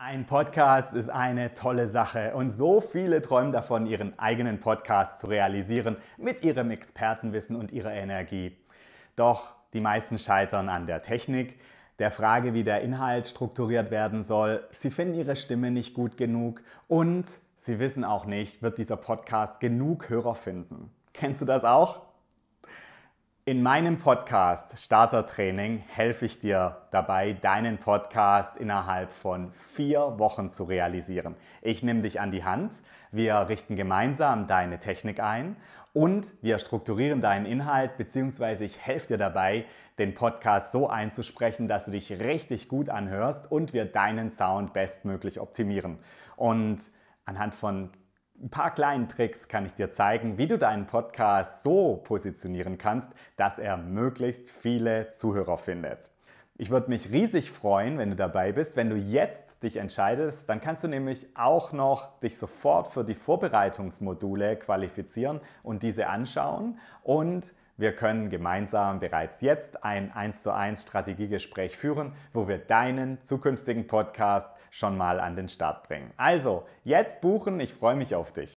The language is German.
Ein Podcast ist eine tolle Sache und so viele träumen davon, ihren eigenen Podcast zu realisieren mit ihrem Expertenwissen und ihrer Energie. Doch die meisten scheitern an der Technik, der Frage, wie der Inhalt strukturiert werden soll. Sie finden ihre Stimme nicht gut genug und sie wissen auch nicht, wird dieser Podcast genug Hörer finden. Kennst du das auch? In meinem Podcast Starter Training helfe ich dir dabei, deinen Podcast innerhalb von vier Wochen zu realisieren. Ich nehme dich an die Hand, wir richten gemeinsam deine Technik ein und wir strukturieren deinen Inhalt bzw. ich helfe dir dabei, den Podcast so einzusprechen, dass du dich richtig gut anhörst und wir deinen Sound bestmöglich optimieren. Und anhand von ein paar kleinen Tricks kann ich dir zeigen, wie du deinen Podcast so positionieren kannst, dass er möglichst viele Zuhörer findet. Ich würde mich riesig freuen, wenn du dabei bist. Wenn du jetzt dich entscheidest, dann kannst du nämlich auch noch dich sofort für die Vorbereitungsmodule qualifizieren und diese anschauen. Und wir können gemeinsam bereits jetzt ein 1 zu 1 Strategiegespräch führen, wo wir deinen zukünftigen Podcast schon mal an den Start bringen. Also, jetzt buchen, ich freue mich auf dich.